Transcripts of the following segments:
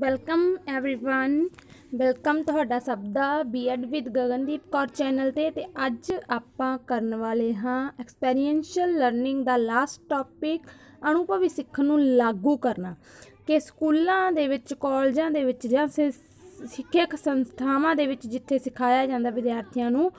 welcome everyone welcome ਤੁਹਾਡਾ ਸਭ ਦਾ BEd with Gagandeep Kaur channel ਤੇ ਤੇ ਅੱਜ ਆਪਾਂ ਕਰਨ ਵਾਲੇ ਹਾਂ ਐਕਸਪੀਰੀਐਂਸ਼ੀਅਲ ਲਰਨਿੰਗ ਦਾ ਲਾਸਟ ਟੌਪਿਕ ਅਨੁਭਵੀ ਸਿੱਖਣ ਨੂੰ ਲਾਗੂ ਕਰਨਾ ਕਿ ਸਕੂਲਾਂ ਦੇ ਵਿੱਚ ਕਾਲਜਾਂ ਦੇ ਵਿੱਚ ਜਾਂ ਸਿੱਖਿਅਕ ਸੰਸਥਾਵਾਂ ਦੇ ਵਿੱਚ ਜਿੱਥੇ ਸਿਖਾਇਆ ਜਾਂਦਾ ਵਿਦਿਆਰਥੀਆਂ ਨੂੰ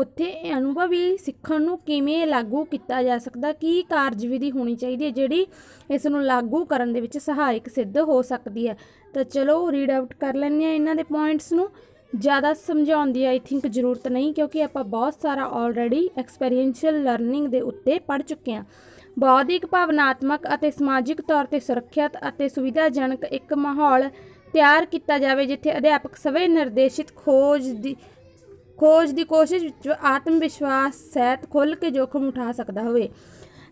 ਉੱਥੇ ਅਨੁਭਵੀ ਸਿੱਖਣ ਨੂੰ ਕਿਵੇਂ ਲਾਗੂ ਕੀਤਾ ਜਾ ਸਕਦਾ ਕੀ ਕਾਰਜਵਿਧੀ ਹੋਣੀ ਚਾਹੀਦੀ ਹੈ ਜਿਹੜੀ ਇਸ ਨੂੰ ਲਾਗੂ ਕਰਨ ਦੇ ਵਿੱਚ ਸਹਾਇਕ ਸਿੱਧ ਹੋ ਸਕਦੀ ਹੈ ਤਾਂ ਚਲੋ ਰੀਡ ਆਊਟ ਕਰ ਲੈਂਦੇ ਆ ਇਹਨਾਂ ਦੇ ਪੁਆਇੰਟਸ ਨੂੰ ਜ਼ਿਆਦਾ ਸਮਝਾਉਣ ਦੀ ਆਈ ਥਿੰਕ ਜ਼ਰੂਰਤ ਨਹੀਂ ਕਿਉਂਕਿ ਆਪਾਂ ਬਹੁਤ ਸਾਰਾ ਆਲਰੇਡੀ ਐਕਸਪੀਰੀਐਂਸ਼ੀਅਲ ਲਰਨਿੰਗ ਦੇ ਉੱਤੇ ਪੜ ਚੁੱਕੇ ਆ ਬੌਧਿਕ ਭਾਵਨਾਤਮਕ ਅਤੇ ਸਮਾਜਿਕ ਤੌਰ ਤੇ ਸੁਰੱਖਿਅਤ ਅਤੇ ਸੁਵਿਧਾਜਨਕ ਇੱਕ ਮਾਹੌਲ ਤਿਆਰ ਕੀਤਾ ਜਾਵੇ ਜਿੱਥੇ ਅਧਿਆਪਕ ਸਵੇ ਨਿਰਦੇਸ਼ਿਤ ਖੋਜ ਦੀ ਖੋਜ ਦੀ ਕੋਸ਼ਿਸ਼ ਵਿੱਚ ਆਤਮ ਵਿਸ਼ਵਾਸ ਸਹਿਤ ਖੁੱਲ ਕੇ ਜੋਖਮ ਉਠਾ ਸਕਦਾ ਹੋਵੇ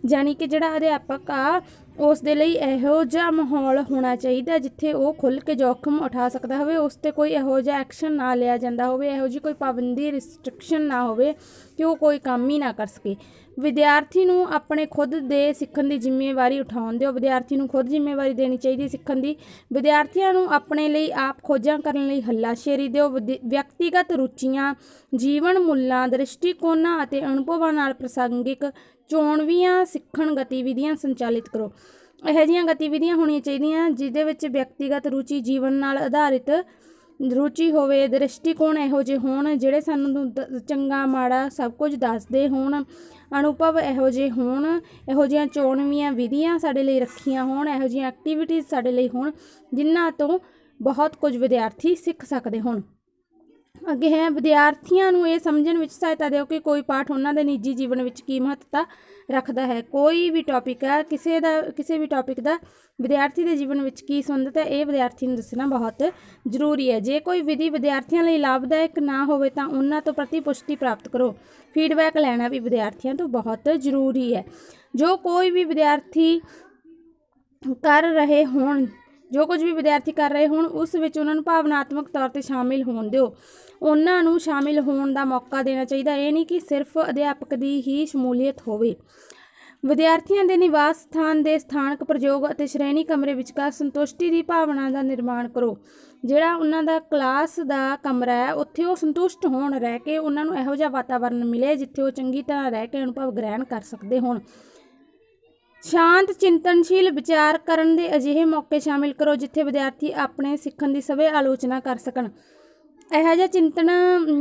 ਜਾਨੀ ਕਿ ਜਿਹੜਾ ਅਧਿਆਪਕ ਆ ਉਸ ਦੇ ਲਈ ਇਹੋ ਜਿਹਾ ਮਾਹੌਲ ਹੋਣਾ ਚਾਹੀਦਾ ਜਿੱਥੇ ਉਹ ਖੁੱਲ ਕੇ ਜੋਖਮ ਉਠਾ ਸਕਦਾ ਹੋਵੇ ਉਸ ਤੇ ਕੋਈ ਇਹੋ ਜਿਹਾ ਐਕਸ਼ਨ ਨਾ ਲਿਆ ਜਾਂਦਾ ਹੋਵੇ ਇਹੋ ਜੀ ਕੋਈ ਪਾਬੰਦੀ ਰਿਸਟ੍ਰਿਕਸ਼ਨ ਨਾ ਹੋਵੇ ਕਿ ਉਹ ਕੋਈ ਕੰਮ ਹੀ ਨਾ ਕਰ ਸਕੇ ਵਿਦਿਆਰਥੀ ਨੂੰ ਆਪਣੇ ਖੁਦ ਦੇ ਸਿੱਖਣ ਦੀ ਜ਼ਿੰਮੇਵਾਰੀ ਉਠਾਉਣ ਦਿਓ ਵਿਦਿਆਰਥੀ ਨੂੰ ਖੁਦ ਜ਼ਿੰਮੇਵਾਰੀ ਦੇਣੀ ਚਾਹੀਦੀ ਹੈ ਸਿੱਖਣ ਦੀ ਵਿਦਿਆਰਥੀਆਂ ਨੂੰ ਆਪਣੇ ਲਈ ਆਪ ਖੋਜਾਂ ਕਰਨ ਲਈ ਹੱਲਾਸ਼ੇਰੀ ਦਿਓ ਵਿਅਕਤੀਗਤ ਰੁਚੀਆਂ ਜੀਵਨ ਮੁੱਲਾਂ ਦ੍ਰਿਸ਼ਟੀਕੋਣਾਂ ਅਤੇ ਅਨੁਭਵਾਂ ਨਾਲ ਪ੍ਰਸੰਗਿਕ ਚੋਣਵੀਆਂ ਸਿੱਖਣ ਗਤੀਵਿਧੀਆਂ ਸੰਚਾਲਿਤ ਕਰੋ ਇਹੋ ਜਿਹੀਆਂ ਗਤੀਵਿਧੀਆਂ ਹੋਣੀਆਂ ਚਾਹੀਦੀਆਂ ਜਿਹਦੇ ਵਿੱਚ ਵਿਅਕਤੀਗਤ ਰੁਚੀ ਜੀਵਨ ਨਾਲ ਆਧਾਰਿਤ ਰੁਚੀ ਹੋਵੇ ਦ੍ਰਿਸ਼ਟੀਕੋਣ ਇਹੋ ਜਿਹੇ ਹੋਣ ਜਿਹੜੇ ਸਾਨੂੰ ਚੰਗਾ ਮਾੜਾ ਸਭ ਕੁਝ ਦੱਸਦੇ ਹੋਣ ਅਨੁਭਵ ਇਹੋ ਜਿਹੇ ਹੋਣ ਇਹੋ ਜਿਹੀਆਂ ਚੋਣਵੀਆਂ ਵਿਧੀਆਂ ਸਾਡੇ ਲਈ ਰੱਖੀਆਂ ਹੋਣ ਇਹੋ ਜਿਹੀਆਂ ਐਕਟੀਵਿਟੀਜ਼ ਸਾਡੇ ਲਈ ਹੋਣ ਜਿਨ੍ਹਾਂ ਤੋਂ ਬਹੁਤ ਕੁਝ ਵਿਦਿਆਰਥੀ ਸਿੱਖ ਸਕਦੇ ਹੋਣ ਅੱਗੇ ਹੈ ਵਿਦਿਆਰਥੀਆਂ ਨੂੰ ਇਹ ਸਮਝਣ ਵਿੱਚ ਸਹਾਇਤਾ ਦਿਓ ਕਿ ਕੋਈ ਪਾਠ ਉਹਨਾਂ ਦੇ ਨਿੱਜੀ ਜੀਵਨ ਵਿੱਚ ਕੀ ਮਹੱਤਤਾ ਰੱਖਦਾ ਹੈ ਕੋਈ ਵੀ ਟੌਪਿਕ ਹੈ ਕਿਸੇ ਦਾ ਕਿਸੇ ਵੀ ਟੌਪਿਕ ਦਾ ਵਿਦਿਆਰਥੀ ਦੇ ਜੀਵਨ ਵਿੱਚ ਕੀ ਸੰਬੰਧਤ ਹੈ ਇਹ ਵਿਦਿਆਰਥੀ ਨੂੰ ਦੱਸਣਾ ਬਹੁਤ ਜ਼ਰੂਰੀ ਹੈ ਜੇ ਕੋਈ ਵਿਧੀ ਵਿਦਿਆਰਥੀਆਂ ਲਈ ਲਾਭਦਾਇਕ ਨਾ ਹੋਵੇ ਤਾਂ ਉਹਨਾਂ ਤੋਂ ਪ੍ਰਤੀ ਪੁਸ਼ਟੀ ਪ੍ਰਾਪਤ ਕਰੋ ਫੀਡਬੈਕ ਲੈਣਾ ਵੀ ਵਿਦਿਆਰਥੀਆਂ ਤੋਂ ਬਹੁਤ ਜ਼ਰੂਰੀ ਹੈ ਜੋ ਕੋਈ ਵੀ ਵਿਦਿਆਰਥੀ ਕਰ ਰਹੇ ਹੋਣ ਜੋ ਕੁਝ ਵੀ ਵਿਦਿਆਰਥੀ ਕਰ ਰਹੇ ਹੋਣ ਉਸ ਵਿੱਚ ਉਹਨਾਂ ਨੂੰ ਭਾਵਨਾਤਮਕ ਤੌਰ ਤੇ ਸ਼ਾਮਿਲ ਹੋਣ ਦਿਓ ਉਹਨਾਂ ਨੂੰ ਸ਼ਾਮਿਲ ਹੋਣ ਦਾ ਮੌਕਾ ਦੇਣਾ ਚਾਹੀਦਾ ਇਹ ਨਹੀਂ ਕਿ ਸਿਰਫ ਅਧਿਆਪਕ ਦੀ ਹੀ ਸ਼ਮੂਲੀਅਤ ਹੋਵੇ ਵਿਦਿਆਰਥੀਆਂ ਦੇ ਨਿਵਾਸ ਸਥਾਨ ਦੇ ਸਥਾਨਕ ਪ੍ਰਯੋਗ ਅਤੇ ਸ਼੍ਰੇਣੀ ਕਮਰੇ ਵਿਚਕਾਰ ਸੰਤੁਸ਼ਟੀ ਦੀ ਭਾਵਨਾ ਦਾ ਨਿਰਮਾਣ ਕਰੋ ਜਿਹੜਾ ਉਹਨਾਂ ਦਾ ਕਲਾਸ ਦਾ ਕਮਰਾ ਹੈ ਉੱਥੇ ਉਹ ਸੰਤੁਸ਼ਟ ਹੋਣ ਰਹਿ ਕੇ ਉਹਨਾਂ ਨੂੰ ਇਹੋ ਜਿਹਾ ਵਾਤਾਵਰਣ ਮਿਲੇ ਜਿੱਥੇ ਉਹ ਚੰਗੀ ਤਰ੍ਹਾਂ ਰਹਿ ਕੇ ਅਨੁਭਵ ਗ੍ਰਹਿਣ ਕਰ ਸਕਦੇ ਹੋਣ ਸ਼ਾਂਤ ਚਿੰਤਨਸ਼ੀਲ ਵਿਚਾਰ ਕਰਨ ਦੇ ਅਜਿਹੇ ਮੌਕੇ ਸ਼ਾਮਿਲ ਕਰੋ ਜਿੱਥੇ ਵਿਦਿਆਰਥੀ ਆਪਣੇ ਸਿੱਖਣ ਦੀ ਸਵੇ ਆਲੋਚਨਾ ਕਰ ਸਕਣ ਇਹੋ ਜਿਹਾ ਚਿੰਤਨ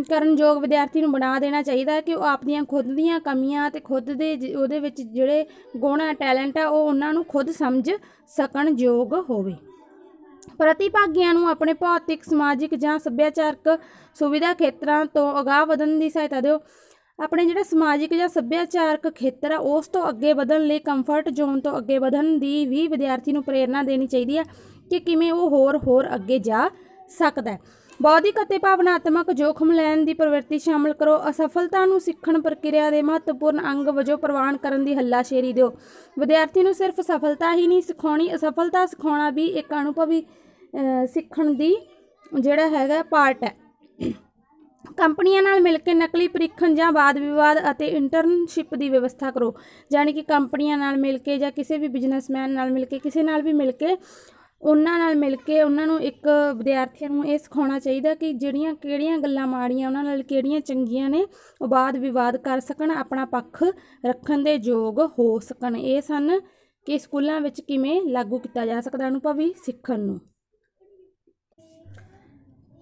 ਕਰਨ ਯੋਗ ਵਿਦਿਆਰਥੀ ਨੂੰ ਬਣਾ ਦੇਣਾ ਚਾਹੀਦਾ ਹੈ ਕਿ ਉਹ ਆਪਣੀਆਂ ਖੁਦ ਦੀਆਂ ਕਮੀਆਂ ਤੇ ਖੁਦ ਦੇ ਉਹਦੇ ਵਿੱਚ ਜਿਹੜੇ ਗੁਣ ਟੈਲੈਂਟ ਆ ਉਹ ਉਹਨਾਂ ਨੂੰ ਖੁਦ ਸਮਝ ਸਕਣ ਯੋਗ ਹੋਵੇ ਪ੍ਰਤੀਭਾਗੀਆਂ ਨੂੰ ਆਪਣੇ ਭੌਤਿਕ ਸਮਾਜਿਕ ਜਾਂ ਸੱਭਿਆਚਾਰਕ ਸੁਵਿਧਾ ਖੇਤਰਾਂ ਤੋਂ ਅਗਾਹ ਵਧਣ ਦੀ ਸਹਾਇਤਾ ਦਿਓ ਆਪਣੇ ਜਿਹੜਾ ਸਮਾਜਿਕ ਜਾਂ ਸੱਭਿਆਚਾਰਕ ਖੇਤਰ ਆ ਉਸ ਤੋਂ ਅੱਗੇ ਵਧਣ ਲਈ ਕੰਫਰਟ ਜ਼ੋਨ ਤੋਂ ਅੱਗੇ ਵਧਣ ਦੀ ਵੀ ਵਿਦਿਆਰਥੀ ਨੂੰ ਪ੍ਰੇਰਣਾ ਦੇਣੀ ਚਾਹੀਦੀ ਆ ਕਿ ਕਿਵੇਂ ਉਹ ਹੋਰ ਹੋਰ ਅੱਗੇ ਜਾ ਸਕਦਾ ਹੈ ਬੌਧਿਕ ਅਤੇ ਭਾਵਨਾਤਮਕ ਜੋਖਮ ਲੈਣ ਦੀ ਪ੍ਰਵਿਰਤੀ ਸ਼ਾਮਲ ਕਰੋ ਅਸਫਲਤਾ ਨੂੰ ਸਿੱਖਣ ਪ੍ਰਕਿਰਿਆ ਦੇ ਮਹੱਤਵਪੂਰਨ ਅੰਗ ਵਜੋਂ ਪ੍ਰਵਾਨ ਕਰਨ ਦੀ ਹੱਲਾਸ਼ੇਰੀ ਦਿਓ ਵਿਦਿਆਰਥੀ ਨੂੰ ਸਿਰਫ ਸਫਲਤਾ ਹੀ ਨਹੀਂ ਸਿਖਾਉਣੀ ਅਸਫਲਤਾ ਸਿਖਾਉਣਾ ਵੀ ਇੱਕ ਅਨੁਭਵੀ ਸਿੱਖਣ ਦੀ ਜਿਹੜਾ ਹੈਗਾ ਪਾਰਟ ਹੈ ਕੰਪਨੀਆਂ ਨਾਲ ਮਿਲ ਕੇ ਨਕਲੀ ਪ੍ਰੀਖਣ ਜਾਂ ਬਾਦ ਵਿਵਾਦ ਅਤੇ ਇੰਟਰਨਸ਼ਿਪ ਦੀ ਵਿਵਸਥਾ ਕਰੋ ਯਾਨੀ ਕਿ ਕੰਪਨੀਆਂ ਨਾਲ ਮਿਲ ਕੇ ਜਾਂ ਕਿਸੇ ਵੀ ਬਿਜ਼ਨਸਮੈਨ ਨਾਲ ਮਿਲ ਕੇ ਕਿਸੇ ਨਾਲ ਵੀ ਮਿਲ ਕੇ ਉਹਨਾਂ ਨਾਲ ਮਿਲ ਕੇ ਉਹਨਾਂ ਨੂੰ ਇੱਕ ਵਿਦਿਆਰਥੀਆਂ ਨੂੰ ਇਹ ਸਿਖਾਉਣਾ ਚਾਹੀਦਾ ਕਿ ਜਿਹੜੀਆਂ ਕਿਹੜੀਆਂ ਗੱਲਾਂ ਮਾੜੀਆਂ ਉਹਨਾਂ ਨਾਲ ਕਿਹੜੀਆਂ ਚੰਗੀਆਂ ਨੇ ਉਹ ਬਾਦ ਵਿਵਾਦ ਕਰ ਸਕਣ ਆਪਣਾ ਪੱਖ ਰੱਖਣ ਦੇ ਯੋਗ ਹੋ ਸਕਣ ਇਹ ਸਨ ਕਿ ਸਕੂਲਾਂ ਵਿੱਚ ਕਿਵੇਂ ਲਾਗੂ ਕੀਤਾ ਜਾ ਸਕਦਾ ਅਨੁਭਵੀ ਸਿੱਖਣ ਨੂੰ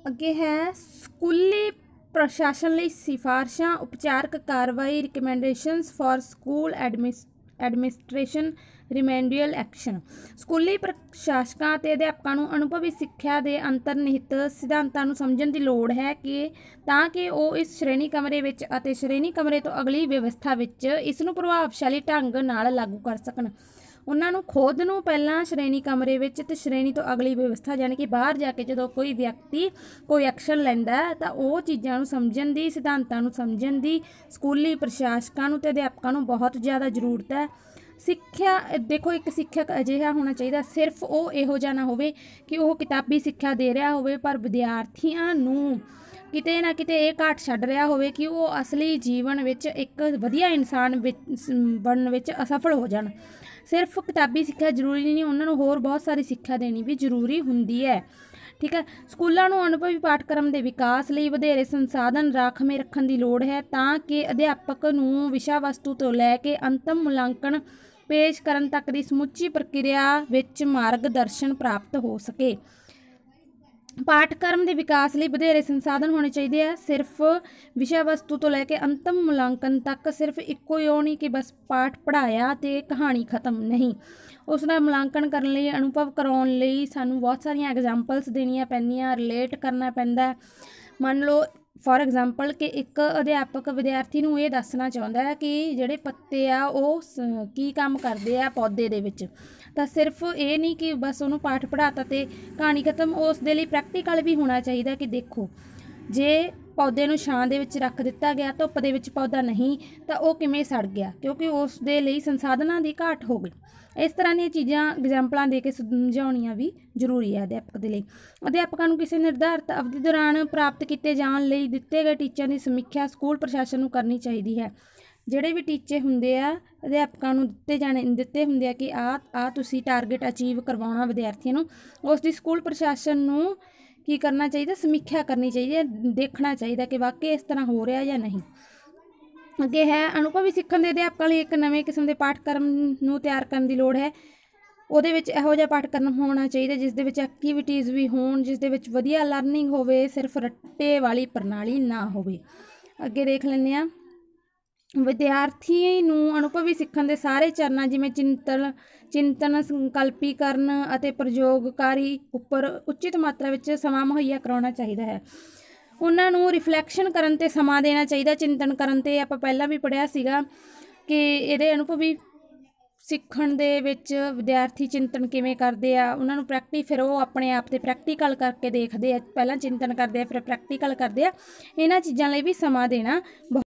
ਅੱਗੇ ਹੈ ਸਕੂਲੀ ਪ੍ਰਸ਼ਾਸਨ ਲਈ ਸਿਫਾਰਸ਼ਾਂ ਉਪਚਾਰਕ ਕਾਰਵਾਈ recommendations for school administration remedial action ਸਕੂਲੀ ਪ੍ਰਸ਼ਾਸਕਾਂ ਅਤੇ ਅਧਿਆਪਕਾਂ ਨੂੰ ਅਨੁਭਵੀ ਸਿੱਖਿਆ ਦੇ ਅੰਤਰਨਿਹਿਤ ਸਿਧਾਂਤਾਂ ਨੂੰ ਸਮਝਣ ਦੀ ਲੋੜ ਹੈ ਕਿ ਤਾਂ ਕਿ ਉਹ ਇਸ ਸ਼੍ਰੇਣੀ ਕਮਰੇ ਵਿੱਚ ਅਤੇ ਸ਼੍ਰੇਣੀ ਕਮਰੇ ਤੋਂ ਅਗਲੀ ਵਿਵਸਥਾ ਵਿੱਚ ਇਸ ਨੂੰ ਪ੍ਰਭਾਵਸ਼ਾਲੀ ਢੰਗ ਨਾਲ ਲਾਗੂ ਕਰ ਸਕਣ ਉਹਨਾਂ ਨੂੰ ਖੁਦ ਨੂੰ ਪਹਿਲਾਂ ਸ਼੍ਰੇਣੀ ਕਮਰੇ ਵਿੱਚ ਤੇ ਸ਼੍ਰੇਣੀ ਤੋਂ ਅਗਲੀ ਵਿਵਸਥਾ ਯਾਨੀ ਕਿ ਬਾਹਰ ਜਾ ਕੇ ਜਦੋਂ ਕੋਈ ਵਿਅਕਤੀ ਕੋਈ ਐਕਸ਼ਨ ਲੈਂਦਾ ਤਾਂ ਉਹ ਚੀਜ਼ਾਂ ਨੂੰ ਸਮਝਣ ਦੀ ਸਿਧਾਂਤਾਂ ਨੂੰ ਸਮਝਣ ਦੀ ਸਕੂਲੀ ਪ੍ਰਸ਼ਾਸਕਾਂ ਨੂੰ ਤੇ ਅਧਿਆਪਕਾਂ ਨੂੰ ਬਹੁਤ ਜ਼ਿਆਦਾ ਜ਼ਰੂਰਤ ਹੈ ਸਿੱਖਿਆ ਦੇਖੋ ਇੱਕ ਸਿੱਖਿਅਕ ਅਜਿਹਾ ਹੋਣਾ ਚਾਹੀਦਾ ਸਿਰਫ ਉਹ ਇਹੋ ਜਿਹਾ ਨਾ ਹੋਵੇ ਕਿ ਉਹ ਕਿਤਾਬੀ ਸਿੱਖਿਆ ਦੇ ਰਿਹਾ ਹੋਵੇ ਪਰ ਵਿਦਿਆਰਥੀਆਂ ਨੂੰ ਕਿਤੇ ਨਾ ਕਿਤੇ ਇਹ ਘਾਟ ਛੱਡ ਰਿਹਾ ਹੋਵੇ ਕਿ ਉਹ ਅਸਲੀ ਜੀਵਨ ਵਿੱਚ ਇੱਕ ਵਧੀਆ ਇਨਸਾਨ ਬਣਨ ਵਿੱਚ ਅਸਫਲ ਹੋ ਜਾਣ ਸਿਰਫ ਕਿਤਾਬੀ ਸਿੱਖਿਆ ਜ਼ਰੂਰੀ ਨਹੀਂ ਉਹਨਾਂ ਨੂੰ ਹੋਰ ਬਹੁਤ ਸਾਰੀ ਸਿੱਖਿਆ ਦੇਣੀ ਵੀ ਜ਼ਰੂਰੀ ਹੁੰਦੀ ਹੈ ਠੀਕ ਹੈ ਸਕੂਲਾਂ ਨੂੰ ਅਨੁਭਵੀ ਪਾਠਕ੍ਰਮ ਦੇ ਵਿਕਾਸ ਲਈ ਵਧੇਰੇ ਸੰਸਾਧਨ ਰੱਖਵੇਂ ਰੱਖਣ ਦੀ ਲੋੜ ਹੈ ਤਾਂ ਕਿ ਅਧਿਆਪਕ ਨੂੰ ਵਿਸ਼ਾ ਵਸਤੂ ਤੋਂ ਲੈ ਕੇ ਅੰਤਮ ਮੁਲਾਂਕਣ ਪੇਸ਼ ਕਰਨ ਤੱਕ ਦੀ ਸਮੁੱਚੀ ਪ੍ਰਕਿਰਿਆ ਵਿੱਚ ਮਾਰਗਦਰਸ਼ਨ ਪ੍ਰਾਪਤ ਹੋ ਸਕੇ ਪਾਠਕ੍ਰਮ ਦੇ ਵਿਕਾਸ ਲਈ ਵਧੇਰੇ ਸੰਸਾਧਨ ਹੋਣੇ ਚਾਹੀਦੇ ਆ ਸਿਰਫ ਵਿਸ਼ਾ ਵਸਤੂ ਤੋਂ ਲੈ ਕੇ ਅੰਤਮ ਮੁਲਾਂਕਣ ਤੱਕ ਸਿਰਫ ਇੱਕੋ ਹੀ ਹੋਣੀ ਕਿ ਬਸ ਪਾਠ ਪੜਾਇਆ ਤੇ ਕਹਾਣੀ ਖਤਮ ਨਹੀਂ ਉਸ ਦਾ ਮੁਲਾਂਕਣ ਕਰਨ ਲਈ ਅਨੁਭਵ ਕਰਾਉਣ ਲਈ ਸਾਨੂੰ ਬਹੁਤ ਸਾਰੀਆਂ ਐਗਜ਼ਾਮਪਲਸ ਦੇਣੀਆਂ ਪੈਂਦੀਆਂ ਰਿਲੇਟ ਕਰਨਾ ਪੈਂਦਾ ਮੰਨ ਲਓ ਫੋਰ ਐਗਜ਼ਾਮਪਲ ਕਿ ਇੱਕ ਅਧਿਆਪਕ ਵਿਦਿਆਰਥੀ ਨੂੰ ਇਹ ਦੱਸਣਾ ਚਾਹੁੰਦਾ ਹੈ ਕਿ ਜਿਹੜੇ ਪੱਤੇ ਆ ਉਹ ਕੀ ਕੰਮ ਕਰਦੇ ਆ ਪੌਦੇ ਦੇ ਵਿੱਚ ਤਾਂ ਸਿਰਫ ਇਹ ਨਹੀਂ ਕਿ ਬਸ ਉਹਨੂੰ ਪਾਠ ਪੜਾਤਾ ਤੇ ਕਹਾਣੀ ਖਤਮ ਉਸ ਦੇ ਲਈ ਪ੍ਰੈਕਟੀਕਲ ਵੀ ਹੋਣਾ ਚਾਹੀਦਾ ਕਿ ਦੇਖੋ ਜੇ ਪੌਦੇ ਨੂੰ ਛਾਂ ਦੇ ਵਿੱਚ ਰੱਖ ਦਿੱਤਾ ਗਿਆ ਧੁੱਪ ਦੇ ਵਿੱਚ ਪੌਦਾ ਨਹੀਂ ਤਾਂ ਉਹ ਕਿਵੇਂ ਸੜ ਗਿਆ ਕਿਉਂਕਿ ਉਸ ਦੇ ਲਈ ਸੰਸਾਧਨਾਂ ਦੀ ਘਾਟ ਹੋ ਗਈ ਇਸ ਤਰ੍ਹਾਂ ਦੀਆਂ ਚੀਜ਼ਾਂ ਐਗਜ਼ਾਮਪਲਾਂ ਦੇ ਕੇ ਸਮਝਾਉਣੀਆਂ ਵੀ ਜ਼ਰੂਰੀ ਹੈ ਅਧਿਆਪਕ ਦੇ ਲਈ ਅਧਿਆਪਕਾਂ ਨੂੰ ਕਿਸੇ ਨਿਰਧਾਰਤ ਅਵਧੀ ਦੌਰਾਨ ਪ੍ਰਾਪਤ ਕੀਤੇ ਜਾਣ ਲਈ ਦਿੱਤੇ ਗਏ ਟੀਚਿਆਂ ਦੀ ਸਮੀਖਿਆ ਸਕੂਲ ਪ੍ਰਸ਼ਾਸਨ ਨੂੰ ਕਰਨੀ ਚਾਹੀਦੀ ਹੈ ਜਿਹੜੇ ਵੀ ਟੀਚੇ ਹੁੰਦੇ ਆ ਅਧਿਆਪਕਾਂ ਨੂੰ ਦਿੱਤੇ ਜਾਣੇ ਦਿੱਤੇ ਹੁੰਦੇ ਆ ਕਿ ਆ ਆ ਤੁਸੀਂ ਟਾਰਗੇਟ ਅਚੀਵ ਕਰਵਾਉਣਾ ਵਿਦਿਆਰਥੀਆਂ ਨੂੰ ਉਸ ਦੀ ਸਕੂਲ ਪ੍ਰਸ਼ਾਸਨ ਨੂੰ ਕੀ ਕਰਨਾ ਚਾਹੀਦਾ ਸਮੀਖਿਆ ਕਰਨੀ ਚਾਹੀਦੀ ਹੈ ਦੇਖਣਾ ਚਾਹੀਦਾ ਕਿ ਵਾਕਈ ਇਸ ਤਰ੍ਹਾਂ ਹੋ ਰਿਹਾ ਜਾਂ ਨਹੀਂ ਅੱਗੇ ਹੈ ਅਨੁਭਵੀ ਸਿੱਖਣ ਦੇ ਅਧਿਆਪਕਾਂ ਲਈ ਇੱਕ ਨਵੇਂ ਕਿਸਮ ਦੇ ਪਾਠਕ੍ਰਮ ਨੂੰ ਤਿਆਰ ਕਰਨ ਦੀ ਲੋੜ ਹੈ ਉਹਦੇ ਵਿੱਚ ਇਹੋ ਜਿਹਾ ਪਾਠਕ੍ਰਮ ਹੋਣਾ ਚਾਹੀਦਾ ਜਿਸ ਦੇ ਵਿੱਚ ਐਕਟੀਵਿਟੀਆਂ ਵੀ ਹੋਣ ਜਿਸ ਦੇ ਵਿੱਚ ਵਧੀਆ ਲਰਨਿੰਗ ਹੋਵੇ ਸਿਰਫ ਰੱਟੇ ਵਾਲੀ ਪ੍ਰਣਾਲੀ ਨਾ ਹੋਵੇ ਅੱਗੇ ਦੇਖ ਲੈਂਦੇ ਆ ਵਿਦਿਆਰਥੀ ਨੂੰ ਅਨੁਭਵੀ ਸਿੱਖਣ ਦੇ ਸਾਰੇ ਚਰਨਾਂ ਜਿਵੇਂ ਚਿੰਤਨ ਚਿੰਤਨ ਸੰਕਲਪੀਕਰਨ ਅਤੇ ਪ੍ਰਯੋਗਕਾਰੀ ਉੱਪਰ ਉਚਿਤ ਮਾਤਰਾ ਵਿੱਚ ਸਮਾਂ ਮੁਹੱਈਆ ਕਰਾਉਣਾ ਚਾਹੀਦਾ ਹੈ ਉਹਨਾਂ ਨੂੰ ਰਿਫਲੈਕਸ਼ਨ ਕਰਨ ਤੇ ਸਮਾਂ ਦੇਣਾ ਚਾਹੀਦਾ ਚਿੰਤਨ ਕਰਨ ਤੇ ਆਪਾਂ ਪਹਿਲਾਂ ਵੀ ਪੜਿਆ ਸੀਗਾ ਕਿ ਇਹਦੇ ਅਨੁਭਵੀ ਸਿੱਖਣ ਦੇ ਵਿੱਚ ਵਿਦਿਆਰਥੀ ਚਿੰਤਨ ਕਿਵੇਂ ਕਰਦੇ ਆ ਉਹਨਾਂ ਨੂੰ ਪ੍ਰੈਕਟਿਸ ਫਿਰ ਉਹ ਆਪਣੇ ਆਪ ਤੇ ਪ੍ਰੈਕਟੀਕਲ ਕਰਕੇ ਦੇਖਦੇ ਆ ਪਹਿਲਾਂ ਚਿੰਤਨ ਕਰਦੇ ਆ ਫਿਰ ਪ੍ਰੈਕਟੀਕਲ ਕਰਦੇ ਆ ਇਹਨਾਂ ਚੀਜ਼ਾਂ ਲਈ ਵੀ ਸਮਾਂ ਦੇਣਾ